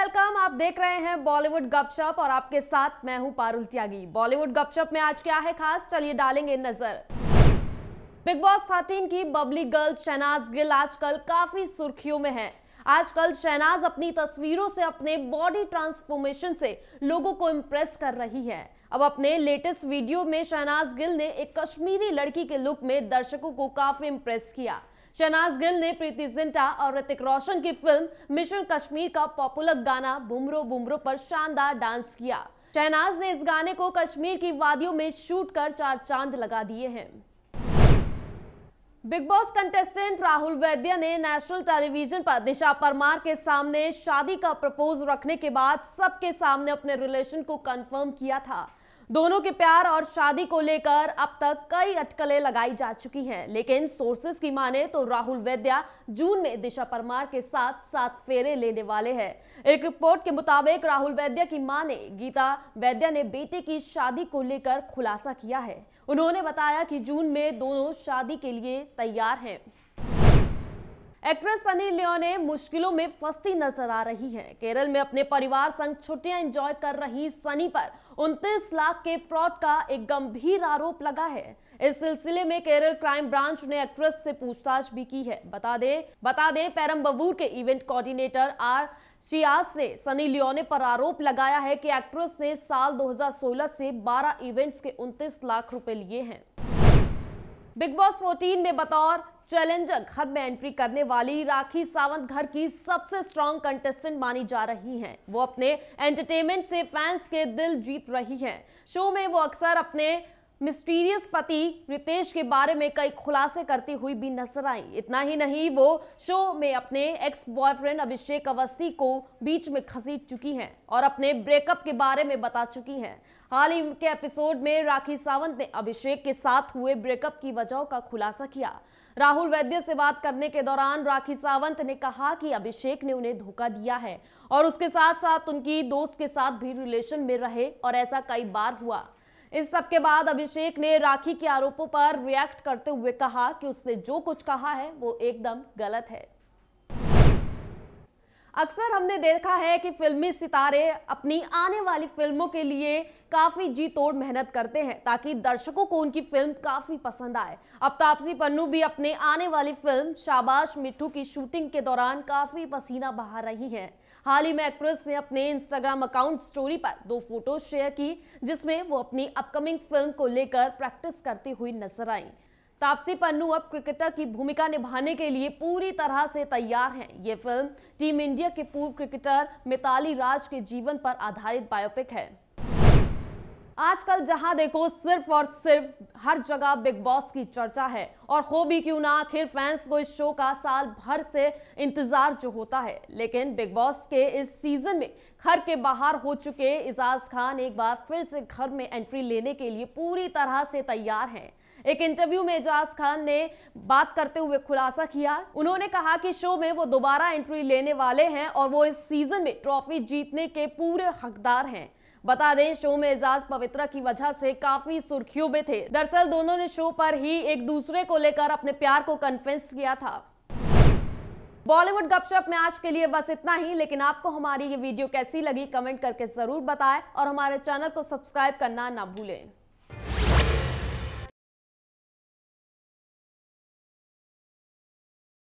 Welcome आप देख रहे हैं बॉलीवुड गपशप और आपके साथ मैं हूं पारुल त्यागी बॉलीवुड गपशप में आज क्या है खास चलिए डालेंगे नजर बिग बॉस थर्टीन की बबली गर्ल शहनाज गिल आजकल काफी सुर्खियों में है आजकल शहनाज अपनी तस्वीरों से अपने बॉडी ट्रांसफॉर्मेशन से लोगों को इम्प्रेस कर रही है अब अपने लेटेस्ट वीडियो में शहनाज गिल ने एक कश्मीरी लड़की के लुक में दर्शकों को काफी इम्प्रेस किया शहनाज गिल ने प्रीति जिंटा और ऋतिक रोशन की फिल्म मिशन कश्मीर का पॉपुलर गाना बुमरो बुमरो पर शानदार डांस किया शहनाज ने इस गाने को कश्मीर की वादियों में शूट कर चार चांद लगा दिए हैं बिग बॉस कंटेस्टेंट राहुल वैद्य ने नेशनल टेलीविजन पर दिशा परमार के सामने शादी का प्रपोज रखने के बाद सबके सामने अपने रिलेशन को कंफर्म किया था दोनों के प्यार और शादी को लेकर अब तक कई अटकलें लगाई जा चुकी हैं लेकिन सोर्सेस की माने तो राहुल वैद्या जून में दिशा परमार के साथ साथ फेरे लेने वाले हैं एक रिपोर्ट के मुताबिक राहुल वैद्या की मां ने गीता वैद्या ने बेटे की शादी को लेकर खुलासा किया है उन्होंने बताया कि जून में दोनों शादी के लिए तैयार हैं एक्ट्रेस सनी लियोने मुश्किलों में फंसती नजर आ रही हैं। केरल में अपने परिवार संग छुट्टियां एंजॉय कर रही सनी पर 29 लाख के फ्रॉड का एक गंभीर आरोप लगा है इस सिलसिले में केरल क्राइम ब्रांच ने एक्ट्रेस से पूछताछ भी की है बता दे बता दे पैरम्बवूर के इवेंट कोऑर्डिनेटर आर शियाज ने सनी लियोने पर आरोप लगाया है कि एक्ट्रेस ने साल 2016 से 12 इवेंट्स के 29 लाख रुपए लिए हैं बिग बॉस 14 में बतौर चैलेंजर घर में एंट्री करने वाली राखी सावंत घर की सबसे स्ट्रांग कंटेस्टेंट मानी जा रही हैं वो अपने एंटरटेनमेंट से फैंस के दिल जीत रही हैं शो में वो अक्सर अपने मिस्टीरियस पति रितेश के बारे में कई खुलासे करती हुई भी नजर आई इतना ही नहीं वो शो में अपने एक्स बॉयफ्रेंड अभिषेक अवस्थी को बीच में खसीट चुकी हैं और अपने ब्रेकअप के बारे में बता चुकी हैं हाल ही के एपिसोड में राखी सावंत ने अभिषेक के साथ हुए ब्रेकअप की वजहों का खुलासा किया राहुल वैद्य से बात करने के दौरान राखी सावंत ने कहा कि अभिषेक ने उन्हें धोखा दिया है और उसके साथ साथ उनकी दोस्त के साथ भी रिलेशन में रहे और ऐसा कई बार हुआ इस सब के बाद अभिषेक ने राखी के आरोपों पर रिएक्ट करते हुए कहा कि उसने जो कुछ कहा है वो एकदम गलत है अक्सर हमने देखा है कि फिल्मी सितारे अपनी आने वाली फिल्मों के लिए काफ़ी जी तोड़ मेहनत करते हैं ताकि दर्शकों को उनकी फिल्म काफ़ी पसंद आए अब तापसी पन्नू भी अपने आने वाली फिल्म शाबाश मिठू की शूटिंग के दौरान काफ़ी पसीना बहा रही हैं हाल ही में एक्ट्रेस ने अपने इंस्टाग्राम अकाउंट स्टोरी पर दो फोटो शेयर की जिसमें वो अपनी अपकमिंग फिल्म को लेकर प्रैक्टिस करती हुई नजर आई तापसी पन्नू अब क्रिकेटर की भूमिका निभाने के लिए पूरी तरह से तैयार हैं ये फिल्म टीम इंडिया के पूर्व क्रिकेटर मिताली राज के जीवन पर आधारित बायोपिक है आजकल जहां देखो सिर्फ और सिर्फ हर जगह बिग बॉस की चर्चा है और हो भी क्यों ना आखिर फैंस को इस शो का साल भर से इंतजार जो होता है लेकिन बिग बॉस के इस सीजन में घर के बाहर हो चुके इजाज खान एक बार फिर से घर में एंट्री लेने के लिए पूरी तरह से तैयार हैं एक इंटरव्यू में एजाज खान ने बात करते हुए खुलासा किया उन्होंने कहा कि शो में वो दोबारा एंट्री लेने वाले हैं और वो इस सीजन में ट्रॉफी जीतने के पूरे हकदार हैं बता दें शो में एजाज पवित्रा की वजह से काफी सुर्खियों में थे दरअसल दोनों ने शो पर ही एक दूसरे को लेकर अपने प्यार को कन्फेंस किया था बॉलीवुड गपशप में आज के लिए बस इतना ही लेकिन आपको हमारी ये वीडियो कैसी लगी कमेंट करके जरूर बताएं और हमारे चैनल को सब्सक्राइब करना ना भूलें